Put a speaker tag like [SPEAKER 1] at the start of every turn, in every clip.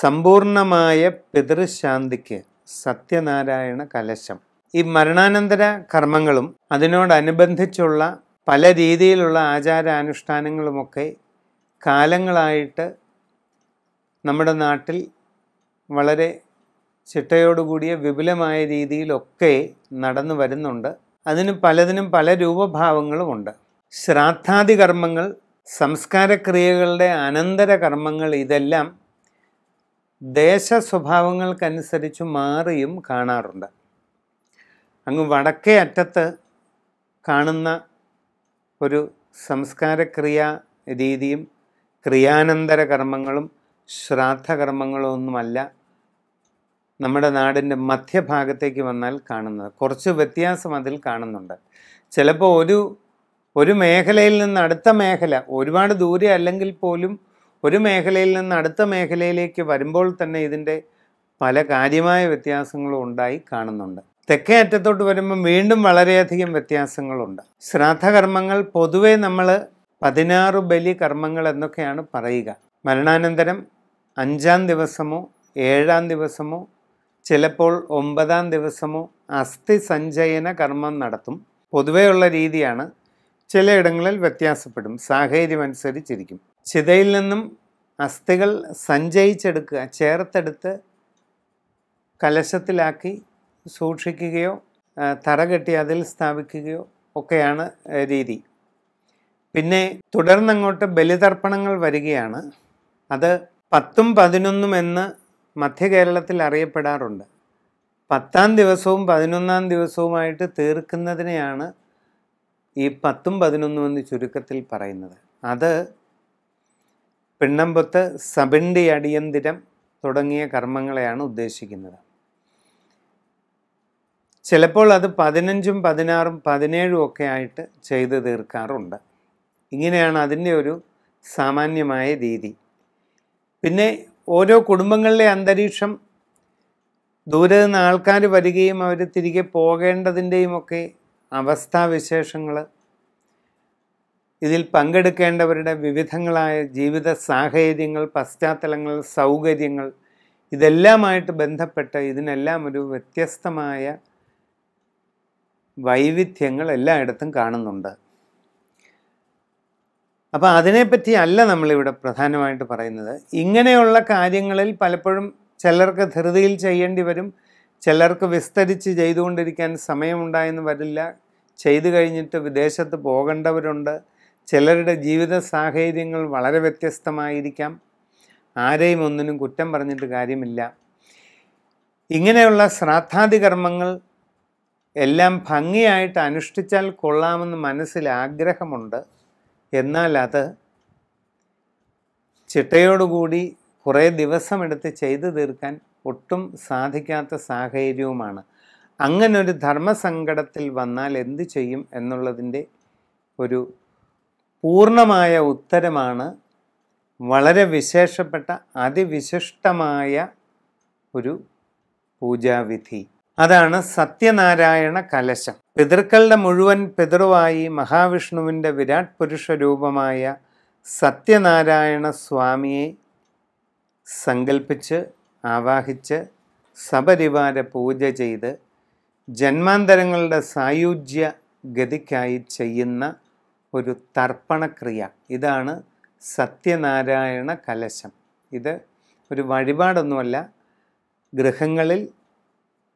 [SPEAKER 1] സമ്പൂർണമായ പിതൃശാന്തിക്ക് സത്യനാരായണ കലശം ഈ മരണാനന്തര കർമ്മങ്ങളും അതിനോടനുബന്ധിച്ചുള്ള പല രീതിയിലുള്ള ആചാരാനുഷ്ഠാനങ്ങളുമൊക്കെ കാലങ്ങളായിട്ട് നമ്മുടെ നാട്ടിൽ വളരെ ചിട്ടയോടുകൂടിയ വിപുലമായ രീതിയിലൊക്കെ നടന്നു വരുന്നുണ്ട് അതിന് പലതിനും പല രൂപഭാവങ്ങളുമുണ്ട് ശ്രാദ്ധാദി കർമ്മങ്ങൾ സംസ്കാരക്രിയകളുടെ അനന്തര കർമ്മങ്ങൾ ഇതെല്ലാം ദേശ സ്വഭാവങ്ങൾക്കനുസരിച്ച് മാറിയും കാണാറുണ്ട് അങ്ങ് വടക്കേ അറ്റത്ത് കാണുന്ന ഒരു സംസ്കാരക്രിയ രീതിയും ക്രിയാനന്തര കർമ്മങ്ങളും ശ്രാദ്ധകർമ്മങ്ങളും ഒന്നുമല്ല നമ്മുടെ നാടിൻ്റെ മധ്യഭാഗത്തേക്ക് വന്നാൽ കാണുന്നത് കുറച്ച് വ്യത്യാസം അതിൽ കാണുന്നുണ്ട് ചിലപ്പോൾ ഒരു ഒരു മേഖലയിൽ നിന്ന് അടുത്ത മേഖല ഒരുപാട് ദൂരെ അല്ലെങ്കിൽ പോലും ഒരു മേഖലയിൽ നിന്ന് അടുത്ത മേഖലയിലേക്ക് വരുമ്പോൾ തന്നെ ഇതിൻ്റെ പല കാര്യമായ വ്യത്യാസങ്ങളും ഉണ്ടായി കാണുന്നുണ്ട് തെക്കേ അറ്റത്തോട്ട് വരുമ്പം വീണ്ടും വളരെയധികം വ്യത്യാസങ്ങളുണ്ട് ശ്രാദ്ധകർമ്മങ്ങൾ പൊതുവെ നമ്മൾ പതിനാറ് ബലി കർമ്മങ്ങൾ എന്നൊക്കെയാണ് പറയുക മരണാനന്തരം അഞ്ചാം ദിവസമോ ഏഴാം ദിവസമോ ചിലപ്പോൾ ഒമ്പതാം ദിവസമോ അസ്ഥി സഞ്ചയന കർമ്മം നടത്തും പൊതുവെയുള്ള രീതിയാണ് ചിലയിടങ്ങളിൽ വ്യത്യാസപ്പെടും സാഹചര്യമനുസരിച്ചിരിക്കും അനുസരിച്ചിരിക്കും ചിതയിൽ നിന്നും അസ്ഥികൾ സഞ്ചയിച്ചെടുക്കുക ചേർത്തെടുത്ത് കലശത്തിലാക്കി സൂക്ഷിക്കുകയോ തറകെട്ടി അതിൽ സ്ഥാപിക്കുകയോ ഒക്കെയാണ് രീതി പിന്നെ തുടർന്നങ്ങോട്ട് ബലിതർപ്പണങ്ങൾ വരികയാണ് അത് പത്തും പതിനൊന്നും എന്ന് മധ്യ കേരളത്തിൽ അറിയപ്പെടാറുണ്ട് പത്താം ദിവസവും പതിനൊന്നാം ദിവസവുമായിട്ട് തീർക്കുന്നതിനെയാണ് ഈ പത്തും പതിനൊന്നും എന്ന് ചുരുക്കത്തിൽ പറയുന്നത് അത് പിണ്ണമ്പത്ത് സബണ്ടി അടിയന്തിരം തുടങ്ങിയ കർമ്മങ്ങളെയാണ് ഉദ്ദേശിക്കുന്നത് ചിലപ്പോൾ അത് പതിനഞ്ചും പതിനാറും പതിനേഴും ഒക്കെ ആയിട്ട് ചെയ്തു തീർക്കാറുണ്ട് ഇങ്ങനെയാണ് അതിൻ്റെ ഒരു സാമാന്യമായ രീതി പിന്നെ ഓരോ കുടുംബങ്ങളിലെ അന്തരീക്ഷം ദൂരെ നിന്ന് ആൾക്കാർ വരികയും അവർ തിരികെ പോകേണ്ടതിൻ്റെയും ഒക്കെ അവസ്ഥാവിശേഷങ്ങൾ ഇതിൽ പങ്കെടുക്കേണ്ടവരുടെ വിവിധങ്ങളായ ജീവിത സാഹചര്യങ്ങൾ പശ്ചാത്തലങ്ങൾ സൗകര്യങ്ങൾ ഇതെല്ലാമായിട്ട് ബന്ധപ്പെട്ട് ഇതിനെല്ലാം ഒരു വ്യത്യസ്തമായ വൈവിധ്യങ്ങൾ എല്ലായിടത്തും കാണുന്നുണ്ട് അപ്പോൾ അതിനെപ്പറ്റി അല്ല നമ്മളിവിടെ പ്രധാനമായിട്ട് പറയുന്നത് ഇങ്ങനെയുള്ള കാര്യങ്ങളിൽ പലപ്പോഴും ചിലർക്ക് ധൃതിയിൽ ചെയ്യേണ്ടി വരും ചിലർക്ക് വിസ്തരിച്ച് ചെയ്തുകൊണ്ടിരിക്കാൻ സമയമുണ്ടായെന്ന് വരില്ല ചെയ്തു കഴിഞ്ഞിട്ട് വിദേശത്ത് പോകേണ്ടവരുണ്ട് ചിലരുടെ ജീവിത സാഹചര്യങ്ങൾ വളരെ വ്യത്യസ്തമായിരിക്കാം ആരെയും ഒന്നിനും കുറ്റം പറഞ്ഞിട്ട് കാര്യമില്ല ഇങ്ങനെയുള്ള ശ്രാദ്ധാതി കർമ്മങ്ങൾ എല്ലാം ഭംഗിയായിട്ട് അനുഷ്ഠിച്ചാൽ കൊള്ളാമെന്ന് മനസ്സിൽ ആഗ്രഹമുണ്ട് എന്നാൽ അത് ചിട്ടയോടുകൂടി കുറേ ദിവസമെടുത്ത് ചെയ്തു തീർക്കാൻ ഒട്ടും സാധിക്കാത്ത സാഹചര്യവുമാണ് അങ്ങനൊരു ധർമ്മസങ്കടത്തിൽ വന്നാൽ എന്തു ചെയ്യും എന്നുള്ളതിൻ്റെ ഒരു പൂർണ്ണമായ ഉത്തരമാണ് വളരെ വിശേഷപ്പെട്ട അതിവിശിഷ്ടമായ ഒരു പൂജാവിധി അതാണ് സത്യനാരായണ കലശം പിതൃക്കളുടെ മുഴുവൻ പിതൃവായി മഹാവിഷ്ണുവിൻ്റെ വിരാട് പുരുഷ രൂപമായ സത്യനാരായണ സ്വാമിയെ സങ്കല്പിച്ച് ആവാഹിച്ച് സപരിവാര പൂജ ചെയ്ത് ജന്മാന്തരങ്ങളുടെ സായുജ്യ ഗതിക്കായി ചെയ്യുന്ന ഒരു തർപ്പണക്രിയ ഇതാണ് സത്യനാരായണ കലശം ഇത് ഒരു വഴിപാടൊന്നുമല്ല ഗൃഹങ്ങളിൽ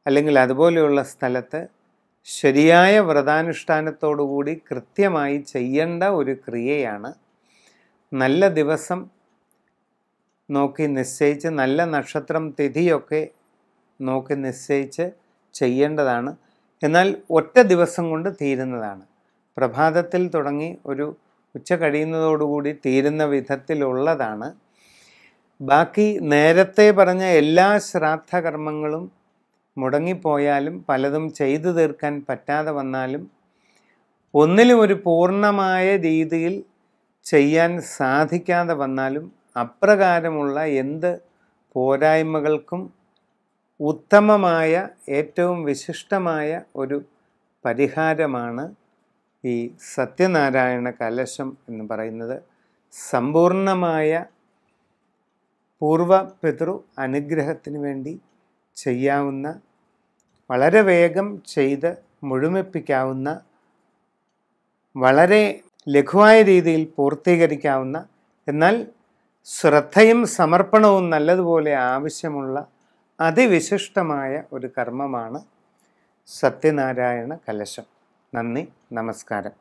[SPEAKER 1] അല്ലെങ്കിൽ അതുപോലെയുള്ള സ്ഥലത്ത് ശരിയായ വ്രതാനുഷ്ഠാനത്തോടുകൂടി കൃത്യമായി ചെയ്യേണ്ട ഒരു ക്രിയയാണ് നല്ല ദിവസം നോക്കി നിശ്ചയിച്ച് നല്ല നക്ഷത്രം തിഥിയൊക്കെ നോക്കി നിശ്ചയിച്ച് ചെയ്യേണ്ടതാണ് എന്നാൽ ഒറ്റ ദിവസം കൊണ്ട് തീരുന്നതാണ് പ്രഭാതത്തിൽ തുടങ്ങി ഒരു ഉച്ച കഴിയുന്നതോടുകൂടി തീരുന്ന വിധത്തിലുള്ളതാണ് ബാക്കി നേരത്തെ പറഞ്ഞ എല്ലാ ശ്രാദ്ധകർമ്മങ്ങളും മുടങ്ങിപ്പോയാലും പലതും ചെയ്തു തീർക്കാൻ പറ്റാതെ വന്നാലും ഒന്നിലും ഒരു പൂർണ്ണമായ രീതിയിൽ ചെയ്യാൻ സാധിക്കാതെ വന്നാലും അപ്രകാരമുള്ള എന്ത് പോരായ്മകൾക്കും ഉത്തമമായ ഏറ്റവും വിശിഷ്ടമായ ഒരു പരിഹാരമാണ് ഈ സത്യനാരായണ കലശം എന്ന് പറയുന്നത് സമ്പൂർണമായ പൂർവ പിതൃ അനുഗ്രഹത്തിന് വേണ്ടി ചെയ്യാവുന്ന വളരെ വേഗം ചെയ്ത് മുഴുമിപ്പിക്കാവുന്ന വളരെ ലഘുവായ രീതിയിൽ പൂർത്തീകരിക്കാവുന്ന എന്നാൽ ശ്രദ്ധയും സമർപ്പണവും നല്ലതുപോലെ ആവശ്യമുള്ള അതിവിശിഷ്ടമായ ഒരു കർമ്മമാണ് സത്യനാരായണ കലശം നന്ദി നമസ്കാരം